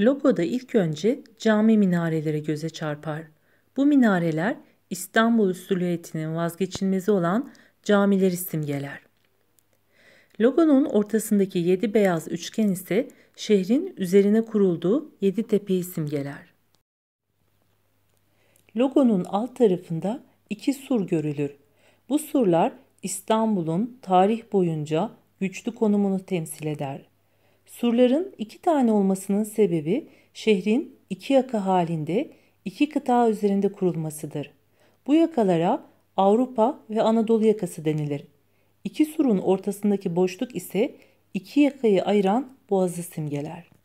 Logoda ilk önce cami minareleri göze çarpar. Bu minareler İstanbul silüetinin vazgeçilmezi olan camileri simgeler. Logonun ortasındaki yedi beyaz üçgen ise şehrin üzerine kurulduğu yedi tepeyi simgeler. Logonun alt tarafında iki sur görülür. Bu surlar İstanbul'un tarih boyunca güçlü konumunu temsil eder. Surların iki tane olmasının sebebi şehrin iki yaka halinde iki kıta üzerinde kurulmasıdır. Bu yakalara Avrupa ve Anadolu yakası denilir. İki surun ortasındaki boşluk ise iki yakayı ayıran boğazı simgeler.